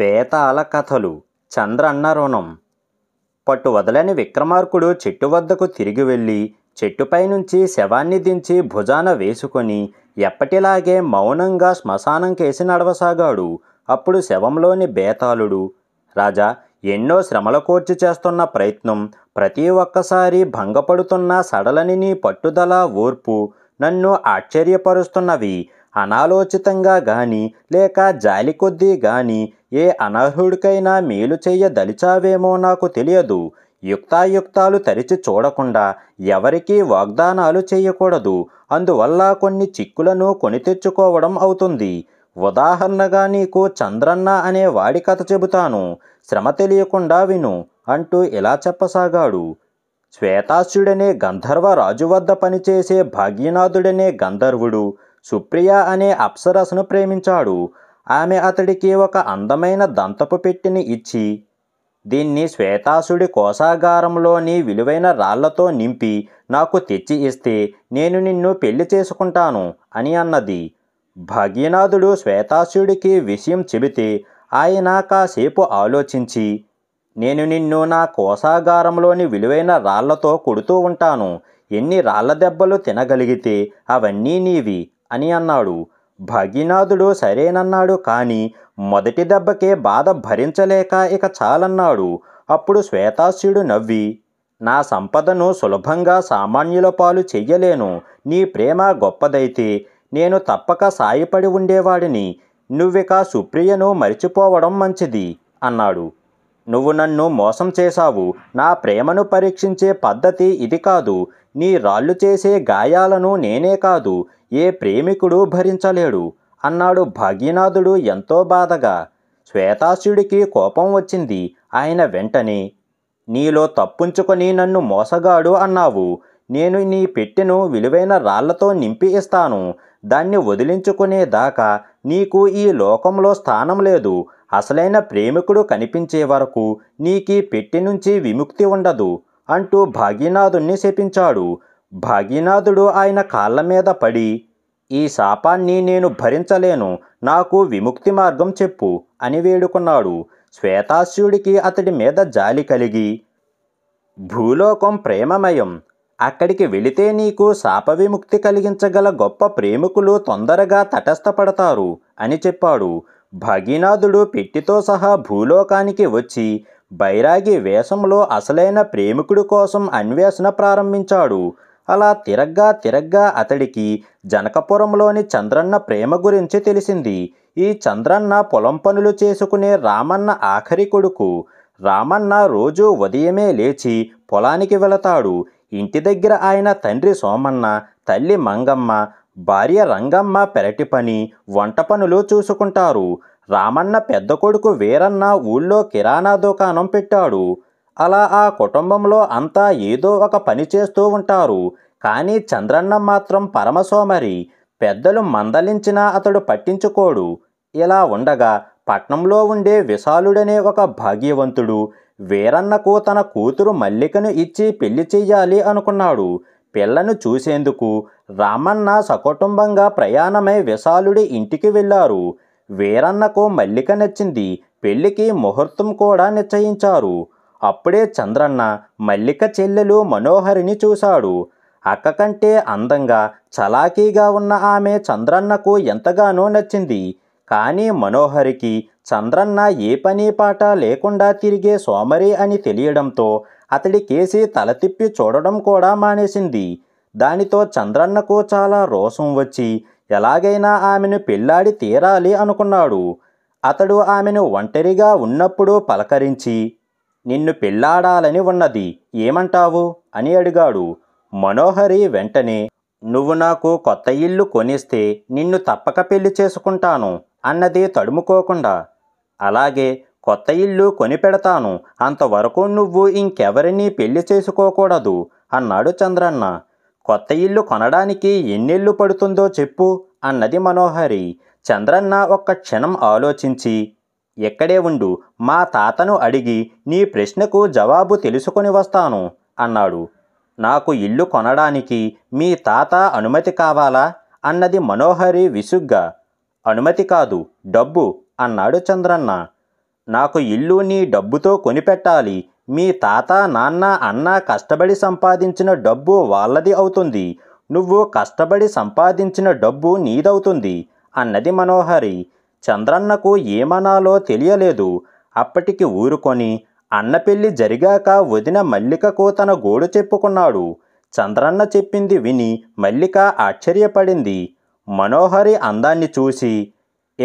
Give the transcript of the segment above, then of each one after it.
బేతాల కథలు చంద్రన్న రుణం వదలని విక్రమార్కుడు చెట్టు వద్దకు తిరిగి వెళ్ళి చెట్టుపై నుంచి శవాన్ని దించి భుజాన వేసుకొని ఎప్పటిలాగే మౌనంగా శ్మశానం కేసి నడవసాగాడు అప్పుడు శవంలోని బేతాళుడు రాజా ఎన్నో శ్రమల కోర్చి చేస్తున్న ప్రయత్నం ప్రతి ఒక్కసారి భంగపడుతున్న సడలని నీ పట్టుదల ఓర్పు నన్ను ఆశ్చర్యపరుస్తున్నవి అనాలోచితంగా గాని లేక జాలి కొద్దీ గాని ఏ అనర్హుడికైనా మేలు చేయదలిచావేమో నాకు తెలియదు యుక్తాయుక్తాలు తరిచి చూడకుండా ఎవరికీ వాగ్దానాలు చేయకూడదు అందువల్ల కొన్ని చిక్కులను కొని తెచ్చుకోవడం అవుతుంది ఉదాహరణగా నీకు చంద్రన్న అనే వాడి కథ చెబుతాను శ్రమ తెలియకుండా విను అంటూ ఇలా చెప్పసాగాడు శ్వేతాశ్యుడనే గంధర్వ రాజు వద్ద పనిచేసే భాగ్యనాథుడనే గంధర్వుడు సుప్రియ అనే అప్సరసను ప్రేమించాడు ఆమె అతడికి ఒక అందమైన దంతపు పెట్టిని ఇచ్చి దీన్ని శ్వేతాసుడి కోశాగారంలోని విలువైన రాళ్లతో నింపి నాకు తెచ్చి ఇస్తే నేను నిన్ను పెళ్లి చేసుకుంటాను అని అన్నది భాగ్యనాథుడు శ్వేతాసుడికి విషయం చెబితే ఆయన కాసేపు ఆలోచించి నేను నిన్ను నా కోశాగారంలోని విలువైన రాళ్లతో కొడుతూ ఉంటాను ఎన్ని రాళ్ల దెబ్బలు తినగలిగితే అవన్నీ నీవి అని అన్నాడు భగీనాథుడు సరేనన్నాడు కానీ మొదటి దెబ్బకే బాధ భరించలేక ఇక చాలన్నాడు అప్పుడు శ్వేతాస్యుడు నవ్వి నా సంపదను సులభంగా సామాన్యుల పాలు చెయ్యలేను నీ ప్రేమ గొప్పదైతే నేను తప్పక సాయపడి ఉండేవాడిని నువ్విక సుప్రియను మరిచిపోవడం మంచిది అన్నాడు నువ్వు నన్ను మోసం చేశావు నా ప్రేమను పరీక్షించే పద్ధతి ఇది కాదు నీ రాళ్ళు చేసే గాయాలను నేనే కాదు ఏ ప్రేమికుడు భరించలేడు అన్నాడు భాగ్యనాథుడు ఎంతో బాధగా శ్వేతాసుడికి కోపం వచ్చింది ఆయన వెంటనే నీలో తప్పుంచుకొని నన్ను మోసగాడు అన్నావు నేను నీ పెట్టెను విలువైన రాళ్లతో నింపి ఇస్తాను దాన్ని వదిలించుకునేదాకా నీకు ఈ లోకంలో స్థానం లేదు అసలైన ప్రేమికుడు కనిపించే వరకు నీకీ పెట్టి నుంచి విముక్తి ఉండదు అంటూ భాగీనాథుణ్ణి శపించాడు భాగీనాథుడు ఆయన కాళ్ళ మీద పడి ఈ శాపాన్ని నేను భరించలేను నాకు విముక్తి మార్గం చెప్పు అని వేడుకున్నాడు శ్వేతాశ్యుడికి అతడి మీద జాలి కలిగి భూలోకం ప్రేమమయం అక్కడికి వెళితే నీకు శాప విముక్తి కలిగించగల గొప్ప ప్రేమికులు తొందరగా తటస్థపడతారు అని చెప్పాడు భగీనాథుడు పెట్టితో సహా భూలోకానికి వచ్చి బైరాగి వేషంలో అసలైన ప్రేమికుడి కోసం అన్వేషణ ప్రారంభించాడు అలా తిరగ్గా తిరగ్గా అతడికి జనకపురంలోని చంద్రన్న ప్రేమ గురించి తెలిసింది ఈ చంద్రన్న పొలం పనులు చేసుకునే రామన్న ఆఖరి కొడుకు రామన్న రోజూ ఉదయమే లేచి పొలానికి వెళతాడు ఇంటి దగ్గర ఆయన తండ్రి సోమన్న తల్లి మంగమ్మ భార్య రంగమ్మ పెరటి పని వంట పనులు చూసుకుంటారు రామన్న పెద్ద కొడుకు వీరన్న ఊళ్ళో కిరాణా దుకాణం పెట్టాడు అలా ఆ కుటుంబంలో అంతా ఏదో ఒక పని చేస్తూ ఉంటారు కానీ చంద్రన్న మాత్రం పరమసోమరి పెద్దలు మందలించినా అతడు పట్టించుకోడు ఇలా ఉండగా పట్నంలో ఉండే విశాలుడనే ఒక భాగ్యవంతుడు వీరన్నకు తన కూతురు మల్లికను ఇచ్చి పెళ్లి చెయ్యాలి అనుకున్నాడు పిల్లను చూసేందుకు రామన్న సకుటుంబంగా ప్రయాణమై విశాలుడి ఇంటికి వెళ్ళారు వీరన్నకు మల్లిక నచ్చింది పెళ్లికి ముహూర్తం కూడా నిశ్చయించారు అప్పుడే చంద్రన్న మల్లిక చెల్లెలు మనోహరిని చూశాడు అక్క కంటే అందంగా చలాకీగా ఉన్న ఆమె చంద్రన్నకు ఎంతగానో నచ్చింది కానీ మనోహరికి చంద్రన్న ఏ పని పాట లేకుండా తిరిగే సోమరి అని తెలియడంతో అతడి కేసి తల తిప్పి చూడడం కూడా మానేసింది దానితో చంద్రన్నకు చాలా రోషం వచ్చి ఎలాగైనా ఆమెను పెళ్ళాడి తీరాలి అనుకున్నాడు అతడు ఆమెను ఒంటరిగా ఉన్నప్పుడు పలకరించి నిన్ను పెళ్ళాడాలని ఉన్నది ఏమంటావు అని అడిగాడు మనోహరి వెంటనే నువ్వు నాకు కొత్త ఇల్లు కొనిస్తే నిన్ను తప్పక పెళ్లి చేసుకుంటాను అన్నది తడుముకోకుండా అలాగే కొత్త ఇల్లు కొనిపెడతాను అంతవరకు నువ్వు ఇంకెవరినీ పెళ్లి చేసుకోకూడదు అన్నాడు చంద్రన్న కొత్త ఇల్లు కొనడానికి ఎన్నిళ్ళు పడుతుందో చెప్పు అన్నది మనోహరి చంద్రన్న ఒక్క క్షణం ఆలోచించి ఎక్కడే ఉండు మా తాతను అడిగి నీ ప్రశ్నకు జవాబు తెలుసుకొని వస్తాను అన్నాడు నాకు ఇల్లు కొనడానికి మీ తాత అనుమతి కావాలా అన్నది మనోహరి విసుగ్గా అనుమతి కాదు డబ్బు అన్నాడు చంద్రన్న నాకు ఇల్లు నీ డబ్బుతో కొనిపెట్టాలి మీ తాత నాన్న అన్న కష్టపడి సంపాదించిన డబ్బు వాళ్ళది అవుతుంది నువ్వు కష్టపడి సంపాదించిన డబ్బు నీదవుతుంది అన్నది మనోహరి చంద్రన్నకు ఏమనాలో తెలియలేదు అప్పటికి ఊరుకొని అన్న పెళ్లి జరిగాక వదిన మల్లికకు తన గోడు చెప్పుకున్నాడు చంద్రన్న చెప్పింది విని మల్లిక ఆశ్చర్యపడింది మనోహరి అందాన్ని చూసి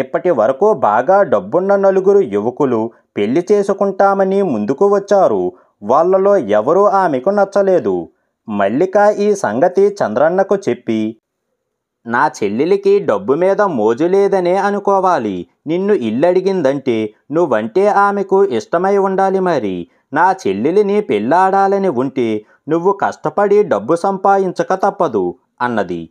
ఇప్పటి వరకు బాగా డబ్బున్న నలుగురు యువకులు పెళ్లి చేసుకుంటామని ముందుకు వచ్చారు వాళ్లలో ఎవరూ ఆమెకు నచ్చలేదు మల్లిక ఈ సంగతి చంద్రన్నకు చెప్పి నా చెల్లెలికి డబ్బు మీద మోజు లేదనే అనుకోవాలి నిన్ను ఇల్లు అడిగిందంటే నువ్వంటే ఆమెకు ఇష్టమై ఉండాలి మరి నా చెల్లెలిని పెళ్ళాడాలని ఉంటే నువ్వు కష్టపడి డబ్బు సంపాదించక తప్పదు అన్నది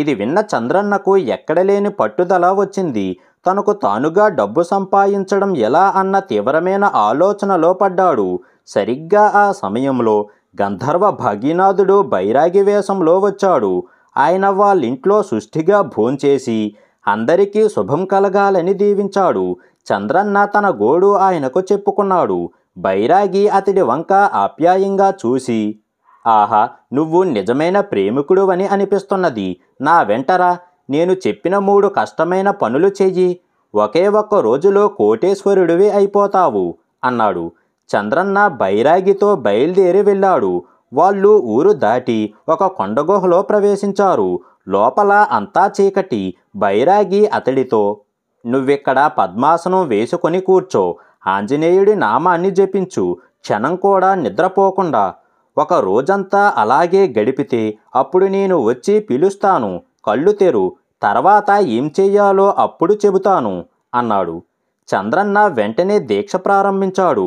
ఇది విన్న చంద్రన్నకు ఎక్కడలేని పట్టుదల వచ్చింది తనకు తానుగా డబ్బు సంపాదించడం ఎలా అన్న తీవ్రమైన ఆలోచనలో పడ్డాడు సరిగ్గా ఆ సమయంలో గంధర్వ భగీనాథుడు బైరాగి వేషంలో వచ్చాడు ఆయన వాళ్ళింట్లో సుష్టిగా భోంచేసి అందరికీ శుభం కలగాలని దీవించాడు చంద్రన్న తన గోడు ఆయనకు చెప్పుకున్నాడు బైరాగి అతడి వంక ఆప్యాయంగా చూసి ఆహా నువ్వు నిజమైన ప్రేమికుడు అని అనిపిస్తున్నది నా వెంటరా నేను చెప్పిన మూడు కష్టమైన పనులు చెయ్యి ఒకే ఒక్క రోజులో కోటేశ్వరుడివి అయిపోతావు అన్నాడు చంద్రన్న బైరాగితో బయలుదేరి వెళ్ళాడు వాళ్ళు ఊరు దాటి ఒక కొండగుహలో ప్రవేశించారు లోపల అంతా చీకటి బైరాగి అతడితో నువ్విక్కడ పద్మాసనం వేసుకొని కూర్చో ఆంజనేయుడి నామాన్ని జపించు క్షణం కూడా నిద్రపోకుండా ఒక రోజంతా అలాగే గడిపితే అప్పుడు నేను వచ్చి పిలుస్తాను కళ్ళు తెరు తర్వాత ఏం చేయాలో అప్పుడు చెబుతాను అన్నాడు చంద్రన్న వెంటనే దీక్ష ప్రారంభించాడు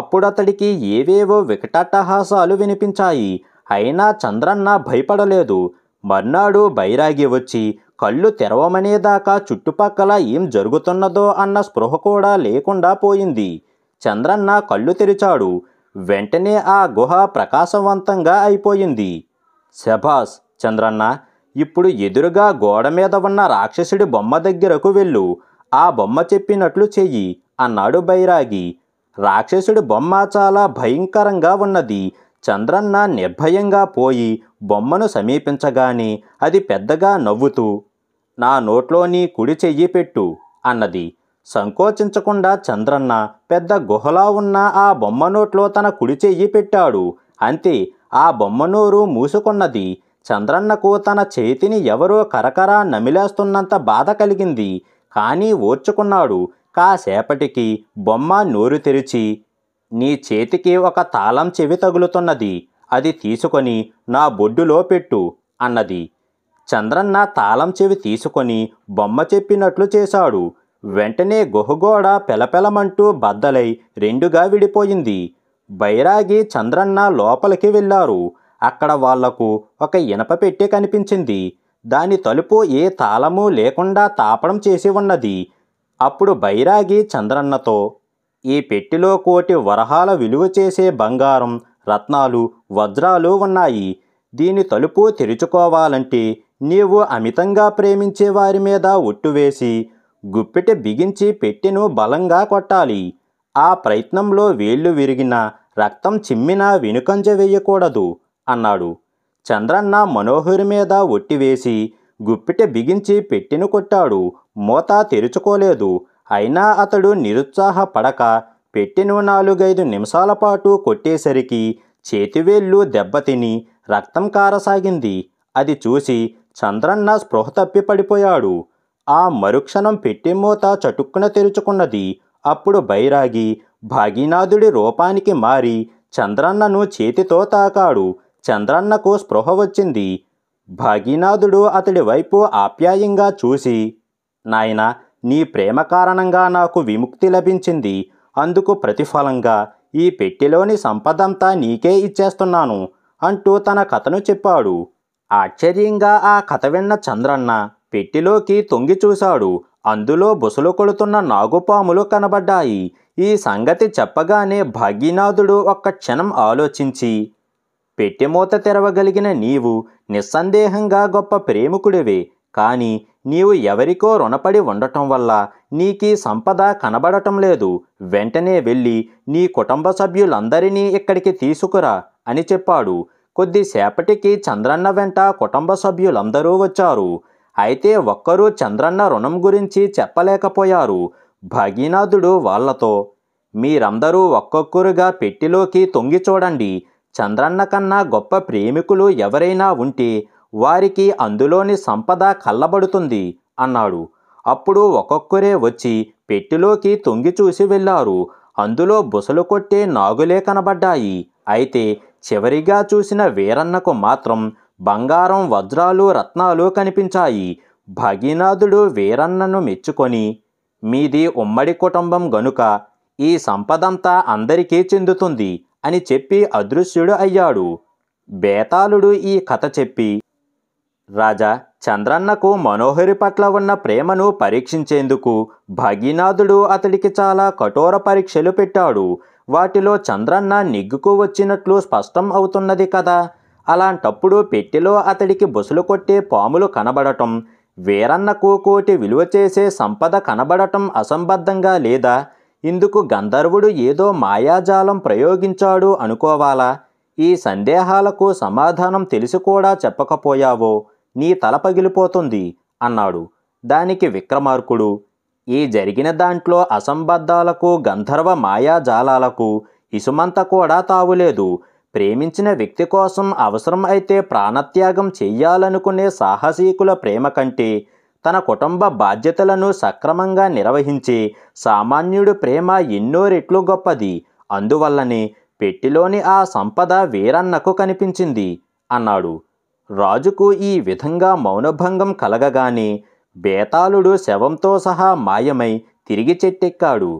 అప్పుడతడికి ఏవేవో వికటాట్టహాసాలు వినిపించాయి అయినా చంద్రన్న భయపడలేదు మర్నాడు బైరాగి వచ్చి కళ్ళు తెరవమనేదాకా చుట్టుపక్కల ఏం జరుగుతున్నదో అన్న స్పృహ కూడా లేకుండా పోయింది చంద్రన్న కళ్ళు తెరిచాడు వెంటనే ఆ గుహ ప్రకాశవంతంగా అయిపోయింది శభాస్ చంద్రన్న ఇప్పుడు ఎదురుగా గోడ మీద ఉన్న రాక్షసుడి బొమ్మ దగ్గరకు వెళ్ళు ఆ బొమ్మ చెప్పినట్లు చెయ్యి అన్నాడు బైరాగి రాక్షసుడి బొమ్మ చాలా భయంకరంగా ఉన్నది చంద్రన్న నిర్భయంగా పోయి బొమ్మను సమీపించగానే అది పెద్దగా నవ్వుతూ నా నోట్లోని కుడి చెయ్యి పెట్టు అన్నది సంకోచించకుండా చంద్రన్న పెద్ద గుహలా ఉన్న ఆ బొమ్మ నోట్లో తన కుడి చెయ్యి పెట్టాడు అంతే ఆ బొమ్మ నోరు మూసుకున్నది చంద్రన్నకు తన చేతిని ఎవరో కరకరా నమిలేస్తున్నంత బాధ కలిగింది కానీ ఓర్చుకున్నాడు కాసేపటికి బొమ్మ నోరు తెరిచి నీ చేతికి ఒక తాళం చెవి తగులుతున్నది అది తీసుకొని నా బొడ్డులో పెట్టు అన్నది చంద్రన్న తాళం చెవి తీసుకొని బొమ్మ చెప్పినట్లు చేశాడు వెంటనే గుహగోడ పెలపెలమంటూ బద్దలై రెండుగా విడిపోయింది బైరాగి చంద్రన్న లోపలికి వెళ్ళారు అక్కడ వాళ్లకు ఒక ఇనప పెట్టె కనిపించింది దాని తలుపు ఏ తాళము లేకుండా తాపడం చేసి ఉన్నది అప్పుడు బైరాగి చంద్రన్నతో ఈ పెట్టెలో కోటి వరహాల విలువ చేసే బంగారం రత్నాలు వజ్రాలు ఉన్నాయి దీని తలుపు తెరుచుకోవాలంటే నీవు అమితంగా ప్రేమించే వారి మీద ఒట్టువేసి గుప్పెట బిగించి పెట్టెను బలంగా కొట్టాలి ఆ ప్రయత్నంలో వేళ్లు విరిగిన రక్తం చిమ్మినా వెనుకంజ వేయకూడదు అన్నాడు చంద్రన్న మనోహర్ మీద ఒట్టివేసి గుప్పిట బిగించి పెట్టిన కొట్టాడు మూత తెరుచుకోలేదు అయినా అతడు నిరుత్సాహపడక పెట్టెను నాలుగైదు నిమిషాల పాటు కొట్టేసరికి చేతివేళ్ళు దెబ్బతిని రక్తం కారసాగింది అది చూసి చంద్రన్న స్పృహ తప్పి పడిపోయాడు ఆ మరుక్షణం పెట్టె మూత చటుక్కున తెరుచుకున్నది అప్పుడు బైరాగి భాగీనాథుడి రూపానికి మారి చంద్రన్నను చేతితో తాకాడు చంద్రన్నకు స్పృహ వచ్చింది భాగీనాథుడు అతడి వైపు ఆప్యాయంగా చూసి నాయన నీ ప్రేమ కారణంగా నాకు విముక్తి లభించింది అందుకు ప్రతిఫలంగా ఈ పెట్టెలోని సంపదంతా నీకే ఇచ్చేస్తున్నాను అంటూ తన కథను చెప్పాడు ఆశ్చర్యంగా ఆ కథ విన్న చంద్రన్న పెట్టిలోకి తొంగి చూశాడు అందులో బుసలు కొడుతున్న నాగుపాములు కనబడ్డాయి ఈ సంగతి చెప్పగానే భాగ్యనాథుడు ఒక్క క్షణం ఆలోచించి పెట్టెమూత తెరవగలిగిన నీవు నిస్సందేహంగా గొప్ప ప్రేమికుడివే కానీ నీవు ఎవరికో రుణపడి ఉండటం వల్ల నీకీ సంపద కనబడటం లేదు వెంటనే వెళ్ళి నీ కుటుంబ సభ్యులందరినీ ఇక్కడికి తీసుకురా అని చెప్పాడు కొద్దిసేపటికి చంద్రన్న వెంట కుటుంబ సభ్యులందరూ వచ్చారు అయితే ఒక్కరూ చంద్రన్న రుణం గురించి చెప్పలేకపోయారు భగీనాథుడు వాళ్లతో మీరందరూ ఒక్కొక్కరుగా పెట్టిలోకి తొంగి చూడండి చంద్రన్న కన్నా గొప్ప ప్రేమికులు ఎవరైనా ఉంటే వారికి అందులోని సంపద కళ్ళబడుతుంది అన్నాడు అప్పుడు ఒక్కొక్కరే వచ్చి పెట్టిలోకి తొంగి చూసి వెళ్ళారు అందులో బుసలు కొట్టే నాగులే కనబడ్డాయి అయితే చివరిగా చూసిన వీరన్నకు మాత్రం బంగారం వజ్రాలు రత్నాలు కనిపించాయి భగీనాథుడు వీరన్నను మెచ్చుకొని మీది ఉమ్మడి కుటుంబం గనుక ఈ సంపదంతా అందరికీ చెందుతుంది అని చెప్పి అదృశ్యుడు అయ్యాడు బేతాళుడు ఈ కథ చెప్పి రాజా చంద్రన్నకు మనోహరి పట్ల ఉన్న ప్రేమను పరీక్షించేందుకు భగీనాథుడు అతడికి చాలా కఠోర పరీక్షలు పెట్టాడు వాటిలో చంద్రన్న నిగ్గుకు వచ్చినట్లు స్పష్టం అవుతున్నది కదా అలాంటప్పుడు పెట్టెలో అతడికి బుసలు కొట్టే పాములు కనబడటం వీరన్నకు కోటి విలువ చేసే సంపద కనబడటం అసంబద్ధంగా లేదా ఇందుకు గంధర్వుడు ఏదో మాయాజాలం ప్రయోగించాడు అనుకోవాలా ఈ సందేహాలకు సమాధానం తెలిసి కూడా చెప్పకపోయావో నీ తల పగిలిపోతుంది అన్నాడు దానికి విక్రమార్కుడు ఈ జరిగిన దాంట్లో అసంబద్ధాలకు గంధర్వ మాయాజాలాలకు ఇసుమంత కూడా తావులేదు ప్రేమించిన వ్యక్తి కోసం అవసరం అయితే ప్రాణత్యాగం చెయ్యాలనుకునే సాహసీకుల ప్రేమ కంటే తన కుటుంబ బాధ్యతలను సక్రమంగా నిర్వహించి సామాన్యుడు ప్రేమ ఎన్నో రెట్లు గొప్పది అందువల్లనే పెట్టిలోని ఆ సంపద వీరన్నకు కనిపించింది అన్నాడు రాజుకు ఈ విధంగా మౌనభంగం కలగగానే బేతాళుడు శవంతో సహా మాయమై తిరిగి చెట్టెక్కాడు